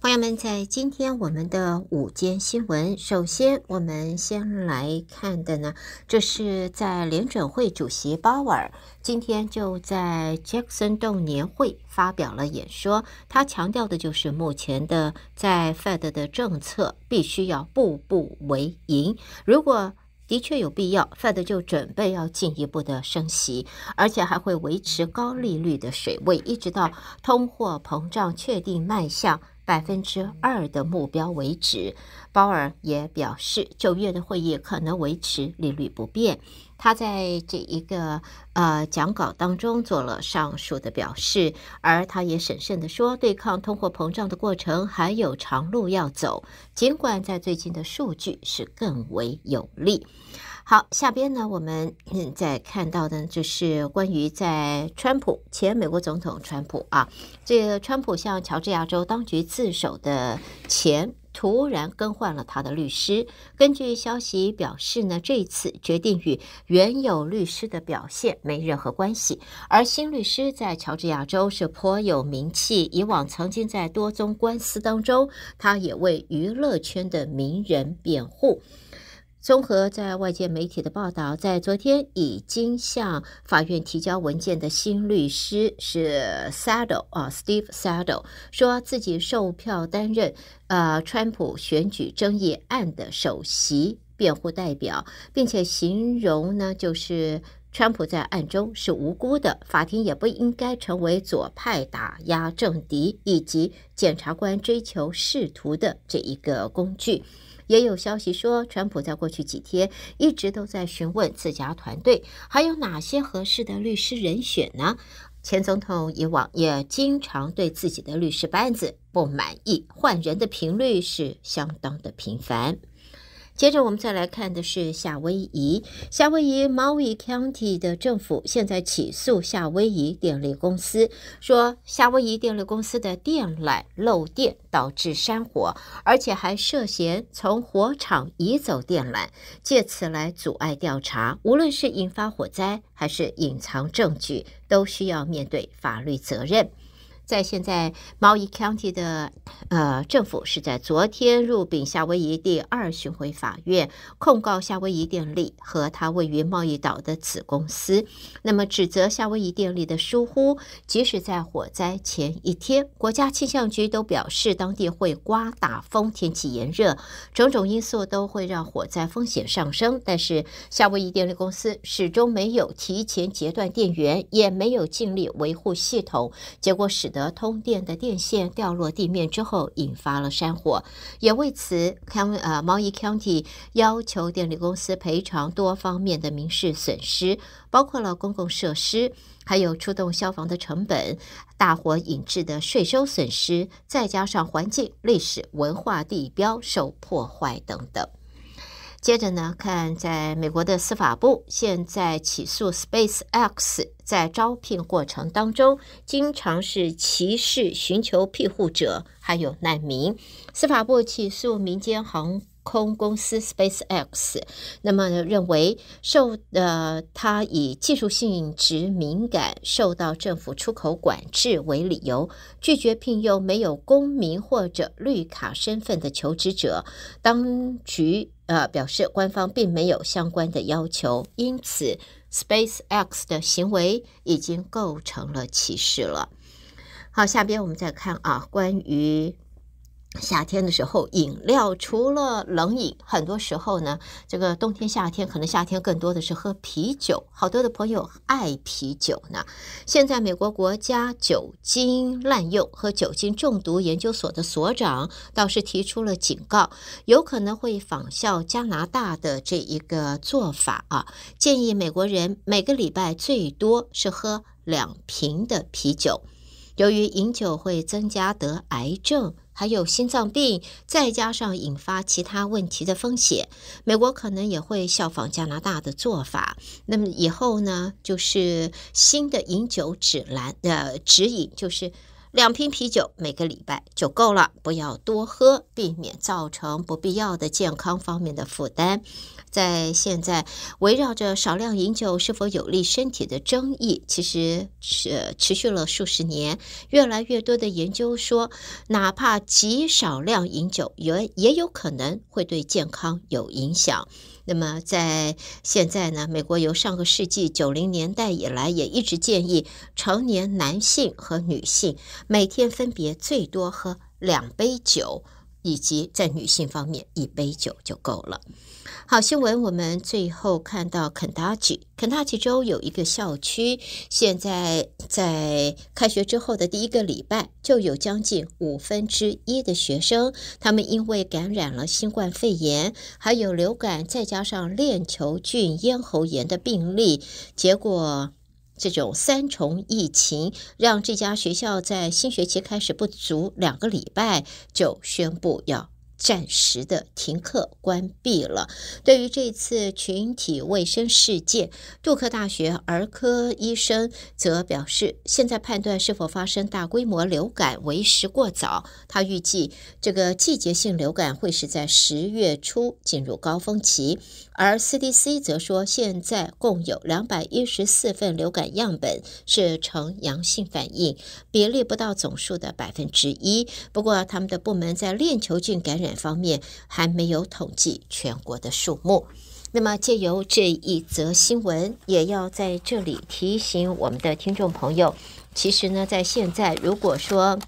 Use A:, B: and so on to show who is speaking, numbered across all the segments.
A: 朋友们，在今天我们的午间新闻，首先我们先来看的呢，这是在联准会主席鲍尔今天就在 Jackson 年会发表了演说。他强调的就是目前的在 Fed 的政策必须要步步为营。如果的确有必要，Fed 就准备要进一步的升息，而且还会维持高利率的水位，一直到通货膨胀确定迈向。百分之二的目标为止，鲍尔也表示，九月的会议可能维持利率不变。他在这一个呃讲稿当中做了上述的表示，而他也审慎地说，对抗通货膨胀的过程还有长路要走，尽管在最近的数据是更为有利。好，下边呢，我们再看到的，就是关于在川普前美国总统川普啊，这个川普向乔治亚州当局自首的前，突然更换了他的律师。根据消息表示呢，这次决定与原有律师的表现没任何关系，而新律师在乔治亚州是颇有名气，以往曾经在多宗官司当中，他也为娱乐圈的名人辩护。综合在外界媒体的报道，在昨天已经向法院提交文件的新律师是 Saddle 啊，Steve Saddle，说自己售票担任呃川普选举争议案的首席辩护代表，并且形容呢，就是川普在案中是无辜的，法庭也不应该成为左派打压政敌以及检察官追求仕途的这一个工具。也有消息说，川普在过去几天一直都在询问自家团队还有哪些合适的律师人选呢？前总统以往也经常对自己的律师班子不满意，换人的频率是相当的频繁。接着我们再来看的是夏威夷，夏威夷 Maui County 的政府现在起诉夏威夷电力公司，说夏威夷电力公司的电缆漏电导致山火，而且还涉嫌从火场移走电缆，借此来阻碍调查。无论是引发火灾还是隐藏证据，都需要面对法律责任。在现在，贸易 county 的呃政府是在昨天入禀夏威夷第二巡回法院，控告夏威夷电力和它位于贸易岛的子公司，那么指责夏威夷电力的疏忽，即使在火灾前一天，国家气象局都表示当地会刮大风、天气炎热，种种因素都会让火灾风险上升，但是夏威夷电力公司始终没有提前截断电源，也没有尽力维护系统，结果使得。的通电的电线掉落地面之后，引发了山火，也为此 c 呃，毛伊 County 要求电力公司赔偿多方面的民事损失，包括了公共设施，还有出动消防的成本，大火引致的税收损失，再加上环境、历史、文化地标受破坏等等。接着呢，看在美国的司法部现在起诉 Space X，在招聘过程当中，经常是歧视寻求庇护者还有难民。司法部起诉民间航空公司 Space X，那么认为受呃，它以技术性质敏感、受到政府出口管制为理由，拒绝聘用没有公民或者绿卡身份的求职者。当局。呃，表示官方并没有相关的要求，因此 SpaceX 的行为已经构成了歧视了。好，下边我们再看啊，关于。夏天的时候，饮料除了冷饮，很多时候呢，这个冬天、夏天，可能夏天更多的是喝啤酒。好多的朋友爱啤酒呢。现在，美国国家酒精滥用和酒精中毒研究所的所长倒是提出了警告，有可能会仿效加拿大的这一个做法啊，建议美国人每个礼拜最多是喝两瓶的啤酒。由于饮酒会增加得癌症。还有心脏病，再加上引发其他问题的风险，美国可能也会效仿加拿大的做法。那么以后呢，就是新的饮酒指南，呃，指引就是。两瓶啤酒每个礼拜就够了，不要多喝，避免造成不必要的健康方面的负担。在现在围绕着少量饮酒是否有利身体的争议，其实是持续了数十年。越来越多的研究说，哪怕极少量饮酒，也也有可能会对健康有影响。那么在现在呢？美国由上个世纪九零年代以来，也一直建议成年男性和女性。每天分别最多喝两杯酒，以及在女性方面一杯酒就够了。好新闻，我们最后看到肯塔基，肯塔基州有一个校区，现在在开学之后的第一个礼拜，就有将近五分之一的学生，他们因为感染了新冠肺炎，还有流感，再加上链球菌咽喉炎的病例，结果。这种三重疫情，让这家学校在新学期开始不足两个礼拜就宣布要。暂时的停课关闭了。对于这次群体卫生事件，杜克大学儿科医生则表示，现在判断是否发生大规模流感为时过早。他预计，这个季节性流感会是在十月初进入高峰期。而 CDC 则说，现在共有两百一十四份流感样本是呈阳性反应，比例不到总数的百分之一。不过，他们的部门在链球菌感染。方面还没有统计全国的数目，那么借由这一则新闻，也要在这里提醒我们的听众朋友，其实呢，在现在如果说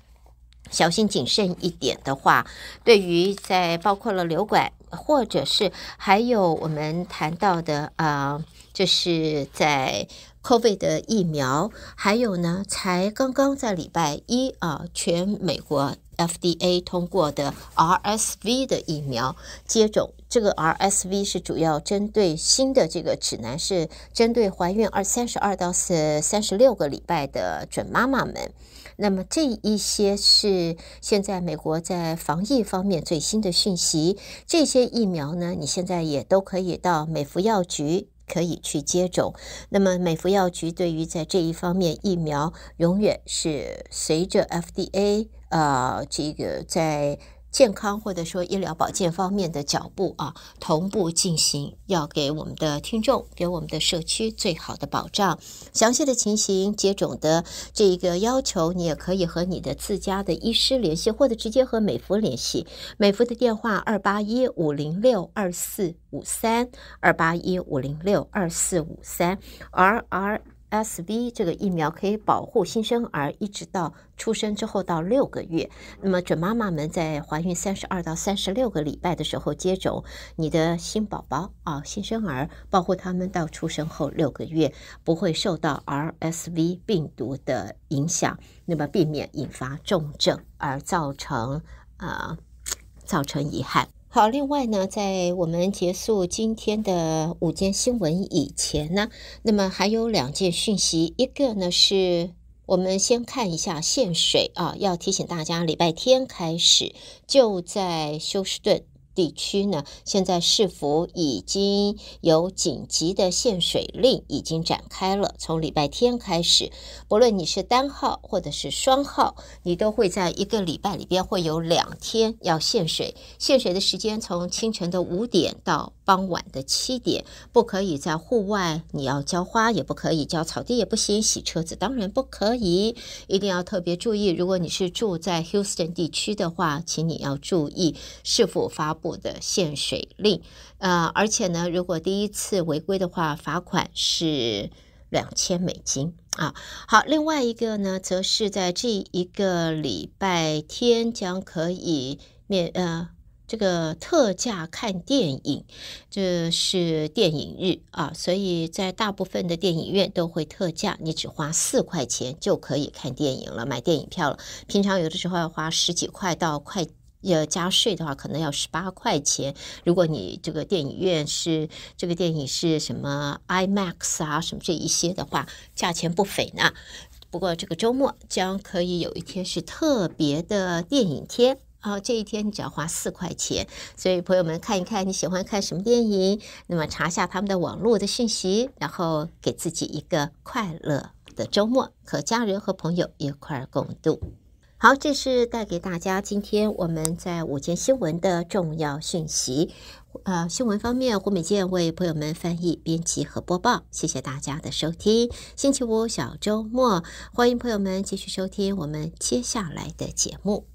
A: 小心谨慎一点的话，对于在包括了流感，或者是还有我们谈到的啊，就是在 COVID 的疫苗，还有呢，才刚刚在礼拜一啊，全美国。FDA 通过的 RSV 的疫苗接种，这个 RSV 是主要针对新的这个指南是针对怀孕二三十二到四三十六个礼拜的准妈妈们。那么这一些是现在美国在防疫方面最新的讯息。这些疫苗呢，你现在也都可以到美服药局可以去接种。那么美服药局对于在这一方面疫苗，永远是随着 FDA。呃，这个在健康或者说医疗保健方面的脚步啊，同步进行，要给我们的听众，给我们的社区最好的保障。详细的情形接种的这个要求，你也可以和你的自家的医师联系，或者直接和美孚联系。美孚的电话：二八一五零六二四五三，二八一五零六二四五三。R R s v 这个疫苗可以保护新生儿，一直到出生之后到六个月。那么准妈妈们在怀孕三十二到三十六个礼拜的时候接种，你的新宝宝啊，新生儿，保护他们到出生后六个月不会受到 RSV 病毒的影响，那么避免引发重症而造成呃造成遗憾。好，另外呢，在我们结束今天的午间新闻以前呢，那么还有两件讯息，一个呢是我们先看一下限水啊，要提醒大家，礼拜天开始就在休斯顿。地区呢，现在是否已经有紧急的限水令已经展开了？从礼拜天开始，不论你是单号或者是双号，你都会在一个礼拜里边会有两天要限水。限水的时间从清晨的五点到傍晚的七点，不可以在户外，你要浇花也不可以，浇草地也不行，洗车子当然不可以，一定要特别注意。如果你是住在 Houston 地区的话，请你要注意是否发。部的限水令，呃，而且呢，如果第一次违规的话，罚款是两千美金啊。好，另外一个呢，则是在这一个礼拜天将可以免呃这个特价看电影，这是电影日啊，所以在大部分的电影院都会特价，你只花四块钱就可以看电影了，买电影票了。平常有的时候要花十几块到快。要加税的话，可能要十八块钱。如果你这个电影院是这个电影是什么 IMAX 啊，什么这一些的话，价钱不菲呢。不过这个周末将可以有一天是特别的电影天啊，这一天你只要花四块钱。所以朋友们看一看你喜欢看什么电影，那么查一下他们的网络的信息，然后给自己一个快乐的周末，和家人和朋友一块儿共度。好，这是带给大家今天我们在午间新闻的重要讯息。呃，新闻方面，胡美健为朋友们翻译、编辑和播报。谢谢大家的收听。星期五小周末，欢迎朋友们继续收听我们接下来的节目。